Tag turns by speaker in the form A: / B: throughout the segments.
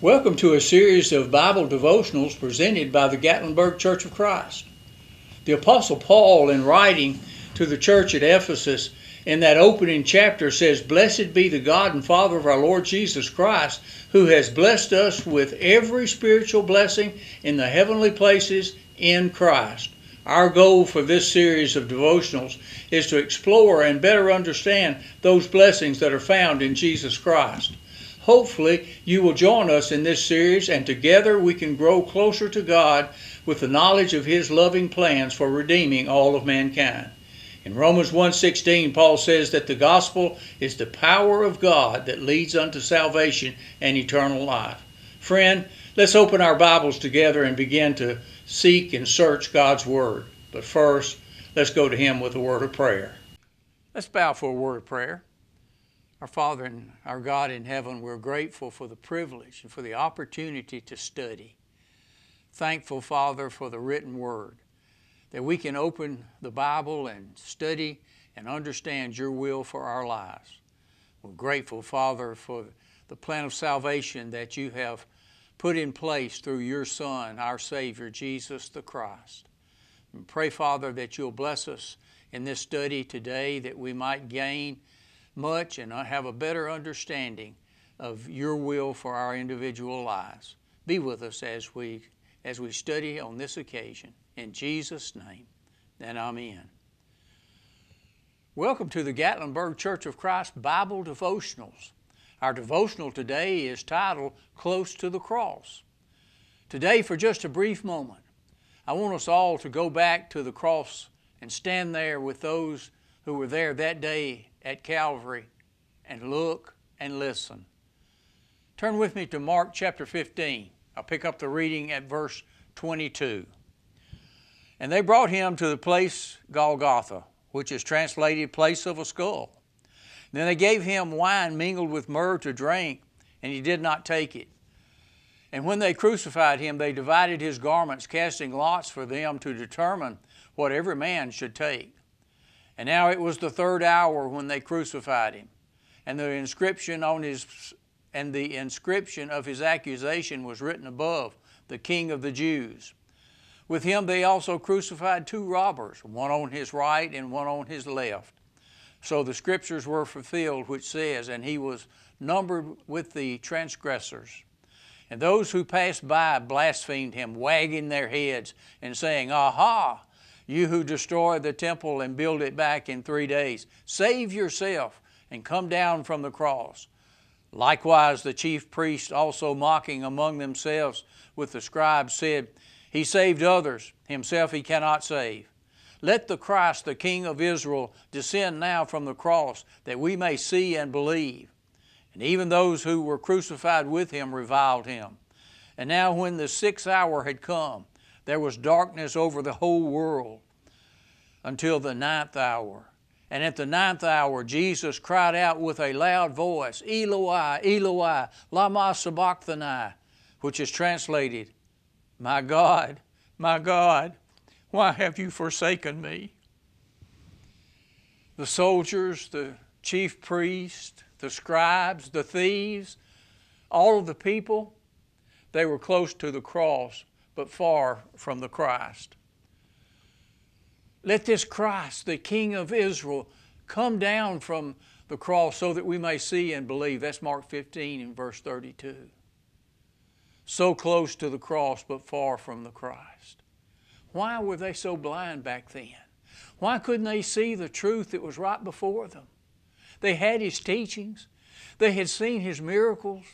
A: Welcome to a series of Bible devotionals presented by the Gatlinburg Church of Christ. The Apostle Paul, in writing to the church at Ephesus, in that opening chapter says, Blessed be the God and Father of our Lord Jesus Christ, who has blessed us with every spiritual blessing in the heavenly places in Christ. Our goal for this series of devotionals is to explore and better understand those blessings that are found in Jesus Christ. Hopefully, you will join us in this series, and together we can grow closer to God with the knowledge of His loving plans for redeeming all of mankind. In Romans 1:16, Paul says that the gospel is the power of God that leads unto salvation and eternal life. Friend, let's open our Bibles together and begin to seek and search God's word. But first, let's go to him with a word of prayer. Let's bow for a word of prayer. Our Father and our God in heaven, we're grateful for the privilege and for the opportunity to study. Thankful, Father, for the written word, that we can open the Bible and study and understand your will for our lives. We're grateful, Father, for the plan of salvation that you have put in place through your Son, our Savior, Jesus the Christ. And pray, Father, that you'll bless us in this study today that we might gain much and have a better understanding of your will for our individual lives. Be with us as we, as we study on this occasion. In Jesus' name, and Amen. Welcome to the Gatlinburg Church of Christ Bible Devotionals. Our devotional today is titled Close to the Cross. Today, for just a brief moment, I want us all to go back to the cross and stand there with those who were there that day at Calvary and look and listen. Turn with me to Mark chapter 15. I'll pick up the reading at verse 22. And they brought him to the place Golgotha, which is translated place of a skull. Then they gave him wine mingled with myrrh to drink, and he did not take it. And when they crucified him, they divided his garments, casting lots for them to determine what every man should take. And now it was the third hour when they crucified him. And the inscription on his and the inscription of his accusation was written above, the king of the Jews. With him they also crucified two robbers, one on his right and one on his left. So the scriptures were fulfilled, which says, And he was numbered with the transgressors. And those who passed by blasphemed him, wagging their heads and saying, Aha! you who destroy the temple and build it back in three days, save yourself and come down from the cross. Likewise, the chief priests, also mocking among themselves with the scribes, said, He saved others, himself he cannot save. Let the Christ, the King of Israel, descend now from the cross, that we may see and believe. And even those who were crucified with him reviled him. And now, when the sixth hour had come, there was darkness over the whole world until the ninth hour. And at the ninth hour, Jesus cried out with a loud voice, Eloi, Eloi, lama sabachthani, which is translated, My God, my God, why have you forsaken me? The soldiers, the chief priests, the scribes, the thieves, all of the people, they were close to the cross but far from the Christ. Let this Christ, the King of Israel, come down from the cross so that we may see and believe. That's Mark 15 and verse 32. So close to the cross, but far from the Christ. Why were they so blind back then? Why couldn't they see the truth that was right before them? They had His teachings, they had seen His miracles,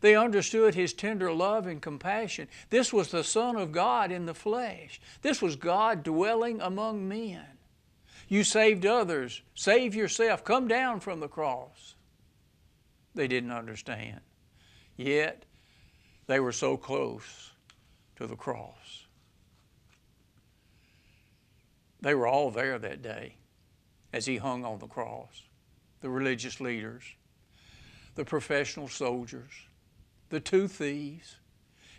A: they understood His tender love and compassion. This was the Son of God in the flesh. This was God dwelling among men. You saved others. Save yourself. Come down from the cross. They didn't understand. Yet, they were so close to the cross. They were all there that day as he hung on the cross the religious leaders, the professional soldiers, the two thieves,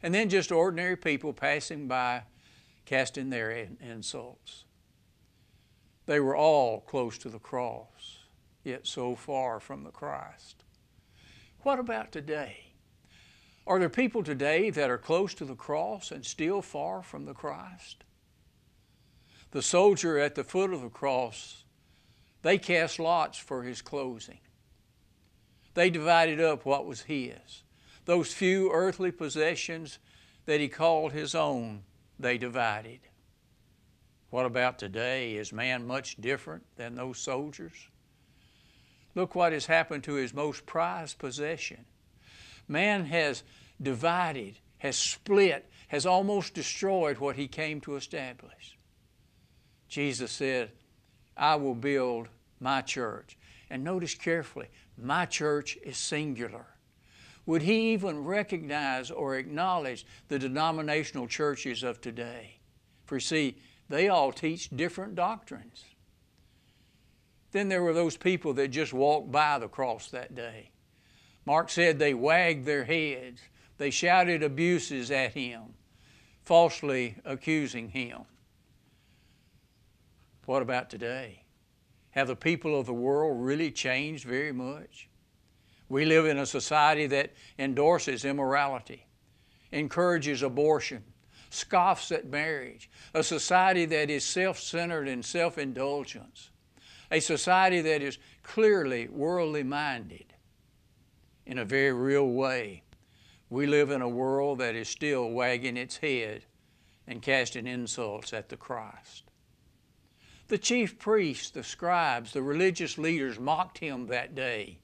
A: and then just ordinary people passing by casting their insults. They were all close to the cross, yet so far from the Christ. What about today? Are there people today that are close to the cross and still far from the Christ? The soldier at the foot of the cross, they cast lots for his clothing. They divided up what was his. Those few earthly possessions that he called his own, they divided. What about today? Is man much different than those soldiers? Look what has happened to his most prized possession. Man has divided, has split, has almost destroyed what he came to establish. Jesus said, I will build my church. And notice carefully, my church is singular. Would he even recognize or acknowledge the denominational churches of today? For see, they all teach different doctrines. Then there were those people that just walked by the cross that day. Mark said they wagged their heads, they shouted abuses at him, falsely accusing him. What about today? Have the people of the world really changed very much? We live in a society that endorses immorality, encourages abortion, scoffs at marriage, a society that is self centered and self indulgence, a society that is clearly worldly minded in a very real way. We live in a world that is still wagging its head and casting insults at the Christ. The chief priests, the scribes, the religious leaders mocked him that day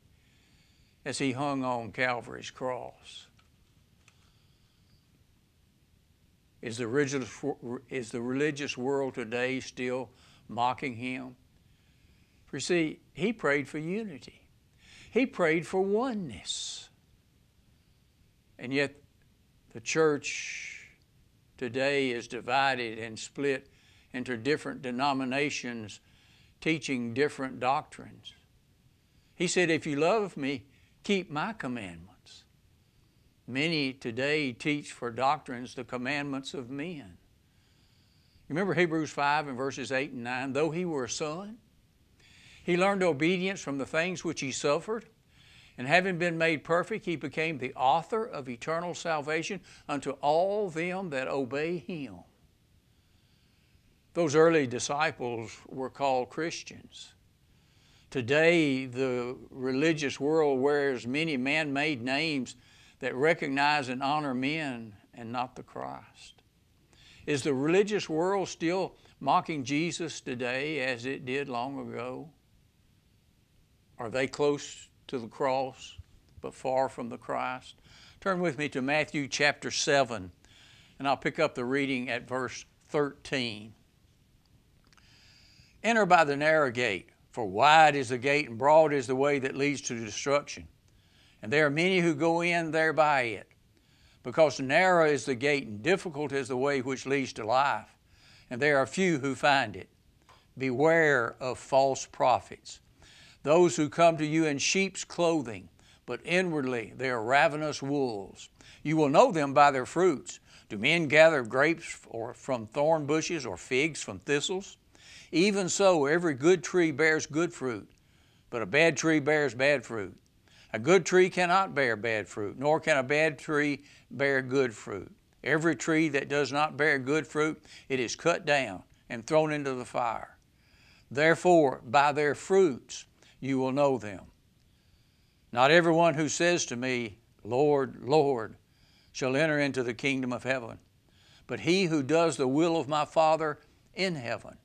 A: as he hung on Calvary's cross is the religious, is the religious world today still mocking him for see he prayed for unity he prayed for oneness and yet the church today is divided and split into different denominations teaching different doctrines. He said, If you love me, keep my commandments. Many today teach for doctrines the commandments of men. You remember Hebrews 5 and verses 8 and 9? Though he were a son, he learned obedience from the things which he suffered. And having been made perfect, he became the author of eternal salvation unto all them that obey him. Those early disciples were called Christians. Today, the religious world wears many man made names that recognize and honor men and not the Christ. Is the religious world still mocking Jesus today as it did long ago? Are they close to the cross but far from the Christ? Turn with me to Matthew chapter 7, and I'll pick up the reading at verse 13. Enter by the narrow gate. For wide is the gate and broad is the way that leads to destruction. And there are many who go in thereby it. Because narrow is the gate and difficult is the way which leads to life. And there are few who find it. Beware of false prophets, those who come to you in sheep's clothing, but inwardly they are ravenous wolves. You will know them by their fruits. Do men gather grapes or from thorn bushes or figs from thistles? Even so, every good tree bears good fruit, but a bad tree bears bad fruit. A good tree cannot bear bad fruit, nor can a bad tree bear good fruit. Every tree that does not bear good fruit, it is cut down and thrown into the fire. Therefore, by their fruits you will know them. Not everyone who says to me, Lord, Lord, shall enter into the kingdom of heaven, but he who does the will of my Father in heaven.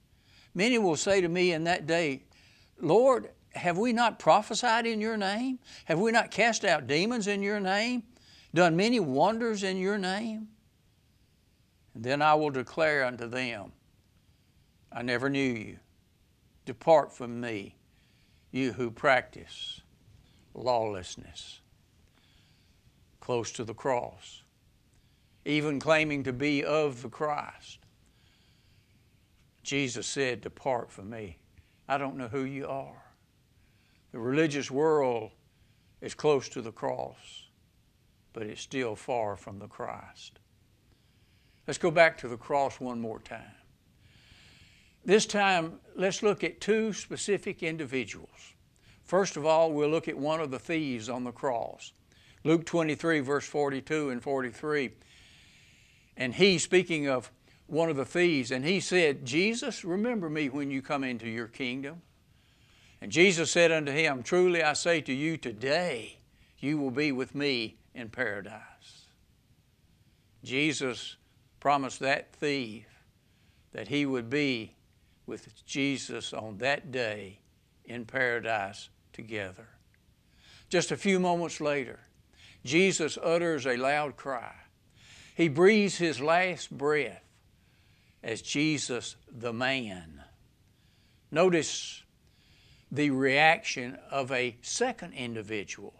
A: Many will say to me in that day, Lord, have we not prophesied in your name? Have we not cast out demons in your name? Done many wonders in your name? And then I will declare unto them, I never knew you. Depart from me, you who practice lawlessness. Close to the cross, even claiming to be of the Christ, Jesus said, Depart from me. I don't know who you are. The religious world is close to the cross, but it's still far from the Christ. Let's go back to the cross one more time. This time, let's look at two specific individuals. First of all, we'll look at one of the thieves on the cross. Luke 23, verse 42 and 43. And he, speaking of one of the thieves, and he said, Jesus, remember me when you come into your kingdom. And Jesus said unto him, Truly I say to you, today you will be with me in paradise. Jesus promised that thief that he would be with Jesus on that day in paradise together. Just a few moments later, Jesus utters a loud cry. He breathes his last breath as Jesus the man. Notice the reaction of a second individual,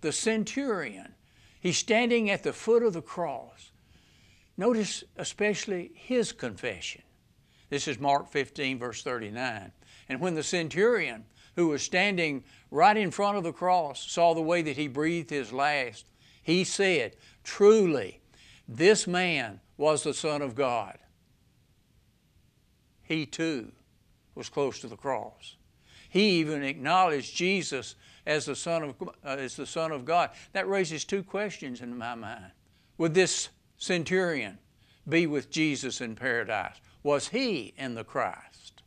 A: the centurion. He's standing at the foot of the cross. Notice especially his confession. This is Mark 15, verse 39. And when the centurion, who was standing right in front of the cross, saw the way that he breathed his last, he said, Truly, this man was the Son of God he too was close to the cross. He even acknowledged Jesus as the Son of, uh, as the Son of God. That raises two questions in my mind. Would this centurion be with Jesus in paradise? Was he in the Christ?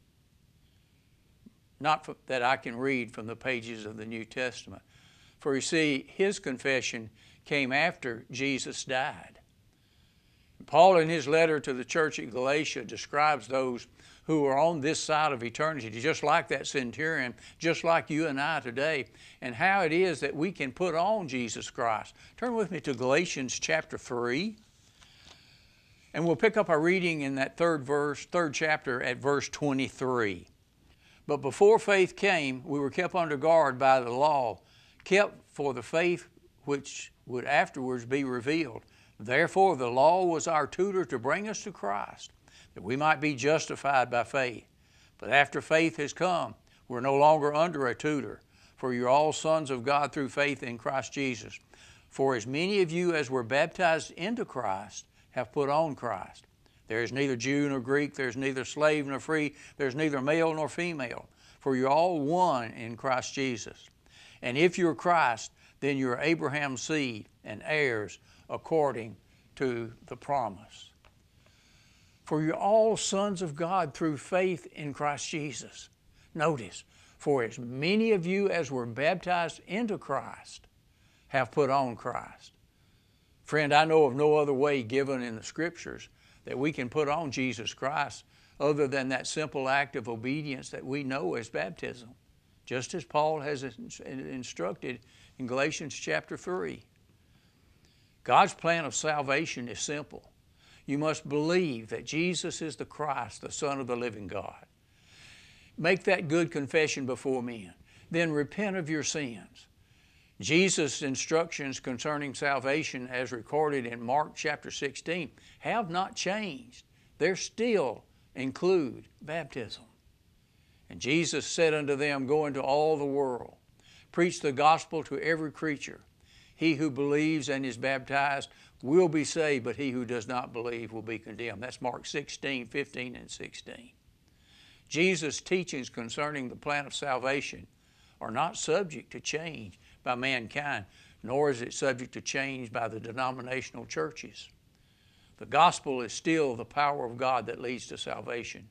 A: Not for, that I can read from the pages of the New Testament. For you see, his confession came after Jesus died. Paul, in his letter to the church at Galatia, describes those who are on this side of eternity, just like that centurion, just like you and I today, and how it is that we can put on Jesus Christ. Turn with me to Galatians chapter 3. And we'll pick up our reading in that third verse, third chapter at verse 23. But before faith came, we were kept under guard by the law, kept for the faith which would afterwards be revealed. Therefore, the law was our tutor to bring us to Christ, that we might be justified by faith. But after faith has come, we're no longer under a tutor, for you're all sons of God through faith in Christ Jesus. For as many of you as were baptized into Christ have put on Christ. There is neither Jew nor Greek, there's neither slave nor free, there's neither male nor female, for you're all one in Christ Jesus. And if you're Christ, then you're Abraham's seed and heirs according to the promise. For you're all sons of God through faith in Christ Jesus. Notice, for as many of you as were baptized into Christ have put on Christ. Friend, I know of no other way given in the Scriptures that we can put on Jesus Christ other than that simple act of obedience that we know as baptism, just as Paul has instructed in Galatians chapter 3. God's plan of salvation is simple. You must believe that Jesus is the Christ, the Son of the living God. Make that good confession before men. Then repent of your sins. Jesus' instructions concerning salvation, as recorded in Mark chapter 16, have not changed. They still include baptism. And Jesus said unto them, Go into all the world, preach the gospel to every creature. He who believes and is baptized will be saved, but he who does not believe will be condemned. That's Mark 16, 15, and 16. Jesus' teachings concerning the plan of salvation are not subject to change by mankind, nor is it subject to change by the denominational churches. The gospel is still the power of God that leads to salvation.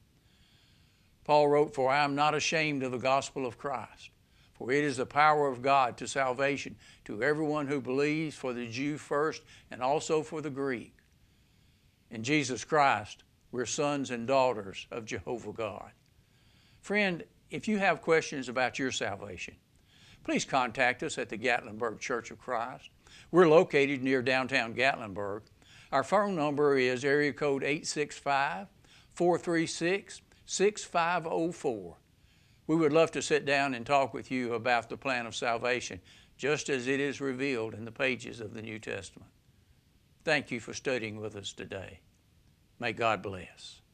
A: Paul wrote, For I am not ashamed of the gospel of Christ for it is the power of God to salvation to everyone who believes, for the Jew first and also for the Greek. In Jesus Christ, we're sons and daughters of Jehovah God. Friend, if you have questions about your salvation, please contact us at the Gatlinburg Church of Christ. We're located near downtown Gatlinburg. Our phone number is area code 865 436 6504. We would love to sit down and talk with you about the plan of salvation, just as it is revealed in the pages of the New Testament. Thank you for studying with us today. May God bless.